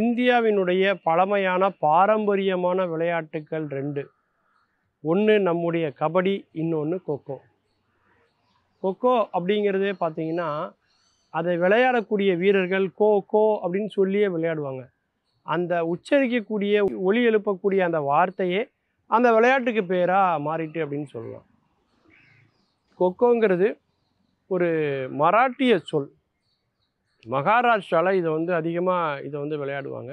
இந்தியாவினுடைய பழமையான பாரம்பரியமான விளையாட்டுக்கள் ரெண்டு ஒன்று நம்முடைய கபடி இன்னொன்று கொக்கோ கொக்கோ அப்படிங்கிறது பார்த்திங்கன்னா அதை விளையாடக்கூடிய வீரர்கள் கோ கோ அப்படின்னு சொல்லியே விளையாடுவாங்க அந்த உச்சரிக்கக்கூடிய ஒளி எழுப்பக்கூடிய அந்த வார்த்தையே அந்த விளையாட்டுக்கு பேராக மாறிட்டு அப்படின்னு சொல்லலாம் கொக்கோங்கிறது ஒரு மராட்டிய சொல் மகாராஷ்டிராவில் இதை வந்து அதிகமாக இதை வந்து விளையாடுவாங்க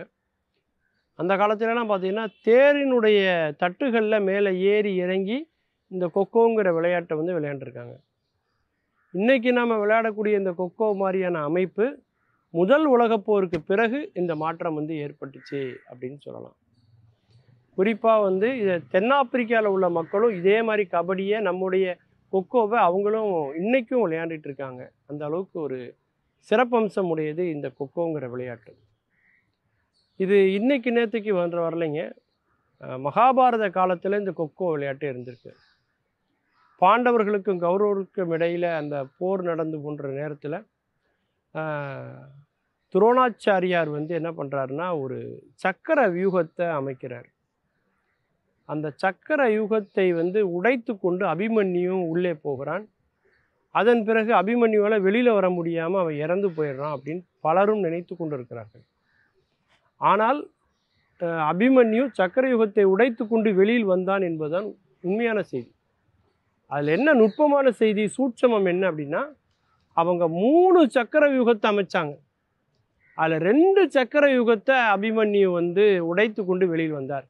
அந்த காலத்துலலாம் பார்த்திங்கன்னா தேரினுடைய தட்டுகளில் மேலே ஏறி இறங்கி இந்த கொக்கோங்கிற விளையாட்டை வந்து விளையாண்டுருக்காங்க இன்றைக்கி நாம் விளையாடக்கூடிய இந்த கொக்கோ மாதிரியான அமைப்பு முதல் உலகப்போருக்கு பிறகு இந்த மாற்றம் வந்து ஏற்பட்டுச்சு அப்படின்னு சொல்லலாம் குறிப்பாக வந்து இதை தென்னாப்பிரிக்காவில் உள்ள மக்களும் இதே மாதிரி கபடியை நம்முடைய கொக்கோவை அவங்களும் இன்றைக்கும் விளையாண்டுட்டு இருக்காங்க அந்த அளவுக்கு ஒரு சிறப்பம்சம் உடையது இந்த கொக்கோங்கிற விளையாட்டு இது இன்னைக்கு நேற்றுக்கு வந்து வரலைங்க மகாபாரத காலத்தில் இந்த கொக்கோ விளையாட்டு இருந்திருக்கு பாண்டவர்களுக்கும் கௌரவர்களுக்கும் இடையில் அந்த போர் நடந்து போன்ற நேரத்தில் துரோணாச்சாரியார் வந்து என்ன பண்ணுறாருன்னா ஒரு சக்கர வியூகத்தை அமைக்கிறார் அந்த சக்கர யூகத்தை வந்து உடைத்து கொண்டு அபிமன்யும் உள்ளே போகிறான் அதன் பிறகு அபிமன்யுவால் வெளியில் வர முடியாமல் அவன் இறந்து போயிடுறான் அப்படின்னு பலரும் நினைத்து கொண்டிருக்கிறார்கள் ஆனால் அபிமன்யு சக்கர யுகத்தை உடைத்து கொண்டு வெளியில் வந்தான் என்பதுதான் உண்மையான செய்தி அதில் என்ன நுட்பமான செய்தி சூட்சமம் என்ன அப்படின்னா அவங்க மூணு சக்கர யுகத்தை அமைச்சாங்க அதில் ரெண்டு சக்கர யுகத்தை அபிமன்யு வந்து உடைத்து கொண்டு வெளியில் வந்தார்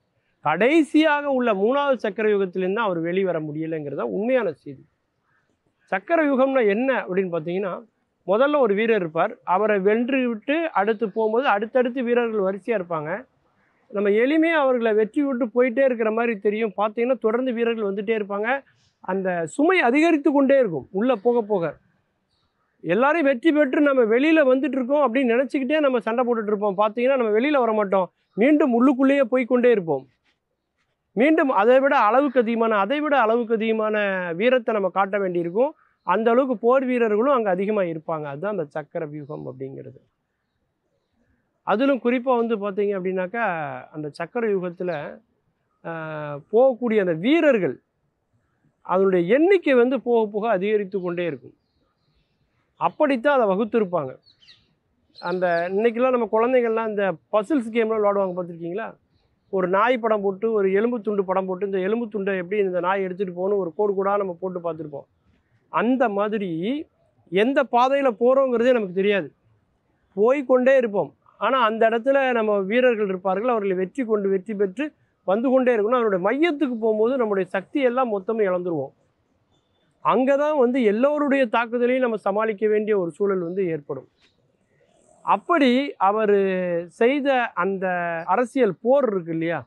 கடைசியாக உள்ள மூணாவது சக்கர யுகத்திலேருந்து அவர் வெளிவர தான் உண்மையான செய்தி சக்கர யுகம்னா என்ன அப்படின்னு பார்த்தீங்கன்னா முதல்ல ஒரு வீரர் இருப்பார் அவரை வென்று விட்டு அடுத்து போகும்போது அடுத்தடுத்து வீரர்கள் வரிசையாக இருப்பாங்க நம்ம எளிமையாக அவர்களை வெற்றி விட்டு போயிட்டே இருக்கிற மாதிரி தெரியும் பார்த்தீங்கன்னா தொடர்ந்து வீரர்கள் வந்துகிட்டே இருப்பாங்க அந்த சுமை அதிகரித்து கொண்டே இருக்கும் உள்ளே போக போக எல்லாரையும் வெற்றி பெற்று நம்ம வெளியில் வந்துட்டு இருக்கோம் அப்படின்னு நினச்சிக்கிட்டே நம்ம சண்டை போட்டுட்ருப்போம் இருப்போம் பார்த்தீங்கன்னா நம்ம வெளியில் வர மாட்டோம் மீண்டும் உள்ளுக்குள்ளேயே போய்கொண்டே இருப்போம் மீண்டும் அதை விட அளவுக்கு அதிகமான அதை விட அளவுக்கு அதிகமான வீரத்தை நம்ம காட்ட வேண்டியிருக்கும் அந்த அளவுக்கு போர் வீரர்களும் அங்கே அதிகமாக இருப்பாங்க அதுதான் அந்த சக்கர வியூகம் அப்படிங்கிறது அதிலும் குறிப்பாக வந்து பார்த்தீங்க அப்படின்னாக்கா அந்த சக்கர யுகத்தில் போகக்கூடிய அந்த வீரர்கள் அதனுடைய எண்ணிக்கை வந்து போக போக அதிகரித்து கொண்டே இருக்கும் அப்படித்தான் அதை வகுத்திருப்பாங்க அந்த இன்றைக்கெல்லாம் நம்ம குழந்தைங்கள்லாம் இந்த பசில்ஸ் கேம்லாம் விளாடுவாங்க பார்த்துருக்கீங்களா ஒரு நாய் படம் போட்டு ஒரு எலும்பு துண்டு படம் போட்டு இந்த எலும்பு துண்டை எப்படி இந்த நாய் எடுத்துகிட்டு போகணும் ஒரு கோடு கூட நம்ம போட்டு பார்த்துருப்போம் அந்த மாதிரி எந்த பாதையில் போகிறோங்கிறதே நமக்கு தெரியாது போய்கொண்டே இருப்போம் ஆனால் அந்த இடத்துல நம்ம வீரர்கள் இருப்பார்கள் அவர்களை வெற்றி கொண்டு வெற்றி பெற்று வந்து கொண்டே இருக்கணும் அவருடைய மையத்துக்கு போகும்போது நம்முடைய சக்தி எல்லாம் மொத்தமாக இழந்துருவோம் அங்கே தான் வந்து எல்லோருடைய தாக்குதலையும் நம்ம சமாளிக்க வேண்டிய ஒரு சூழல் வந்து ஏற்படும் அப்படி அவர் செய்த அந்த அரசியல் போர் இருக்கு இல்லையா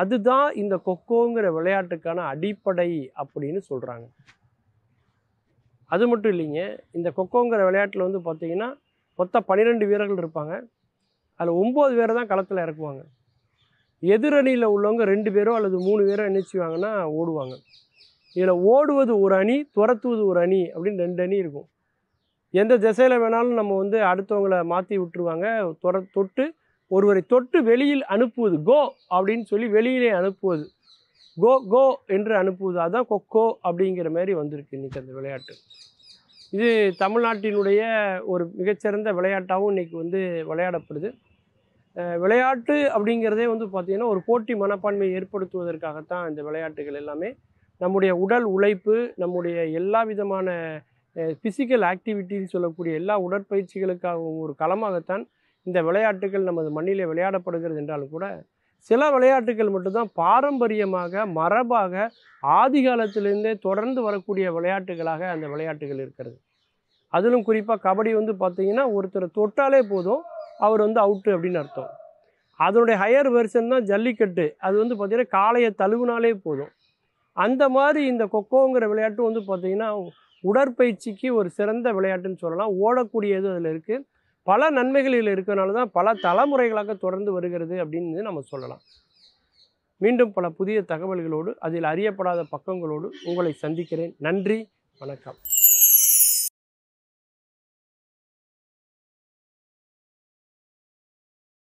அதுதான் இந்த கொக்கோங்கிற விளையாட்டுக்கான அடிப்படை அப்படின்னு சொல்கிறாங்க அது மட்டும் இல்லைங்க இந்த கொக்கோங்கிற விளையாட்டில் வந்து பார்த்திங்கன்னா மொத்தம் பன்னிரெண்டு வீரர்கள் இருப்பாங்க அதில் ஒம்பது பேரை தான் களத்தில் இறக்குவாங்க எதிரணியில் உள்ளவங்க ரெண்டு பேரோ அல்லது மூணு பேரோ நினைச்சுவாங்கன்னா ஓடுவாங்க இதில் ஓடுவது ஒரு அணி துரத்துவது ஒரு அணி அப்படின்னு ரெண்டு அணி இருக்கும் எந்த திசையில் வேணாலும் நம்ம வந்து அடுத்தவங்களை மாற்றி விட்டுருவாங்க தொர தொட்டு ஒருவரை தொட்டு வெளியில் அனுப்புவது கோ அப்படின்னு சொல்லி வெளியிலே அனுப்புவது கோ கோ என்று அனுப்புவதாக தான் கொக்கோ அப்படிங்கிற மாதிரி வந்திருக்கு இன்றைக்கி அந்த விளையாட்டு இது தமிழ்நாட்டினுடைய ஒரு மிகச்சிறந்த விளையாட்டாகவும் இன்றைக்கி வந்து விளையாடப்படுது விளையாட்டு அப்படிங்கிறதே வந்து பார்த்திங்கன்னா ஒரு போட்டி மனப்பான்மையை ஏற்படுத்துவதற்காகத்தான் இந்த விளையாட்டுகள் எல்லாமே நம்முடைய உடல் உழைப்பு நம்முடைய எல்லா விதமான ஃபிசிக்கல் ஆக்டிவிட்டின்னு சொல்லக்கூடிய எல்லா உடற்பயிற்சிகளுக்காகவும் ஒரு களமாகத்தான் இந்த விளையாட்டுகள் நமது மண்ணிலே விளையாடப்படுகிறது என்றாலும் கூட சில விளையாட்டுகள் மட்டும்தான் பாரம்பரியமாக மரபாக ஆதி காலத்திலேருந்தே தொடர்ந்து வரக்கூடிய விளையாட்டுகளாக அந்த விளையாட்டுகள் இருக்கிறது அதிலும் குறிப்பாக கபடி வந்து பார்த்திங்கன்னா ஒருத்தரை தொட்டாலே போதும் அவர் வந்து அவுட்டு அப்படின்னு அர்த்தம் அதனுடைய ஹையர் வெர்ஷன் தான் ஜல்லிக்கட்டு அது வந்து பார்த்திங்கன்னா காளையை தழுவினாலே போதும் அந்த மாதிரி இந்த கொக்கோங்கிற விளையாட்டு வந்து பார்த்திங்கன்னா உடற்பயிற்சிக்கு ஒரு சிறந்த விளையாட்டுன்னு சொல்லலாம் ஓடக்கூடியது அதில் இருக்குது பல நன்மைகளில் இருக்கிறனால தான் பல தலைமுறைகளாக தொடர்ந்து வருகிறது அப்படின்னு நம்ம சொல்லலாம் மீண்டும் பல புதிய தகவல்களோடு அதில் அறியப்படாத பக்கங்களோடு உங்களை சந்திக்கிறேன் நன்றி வணக்கம்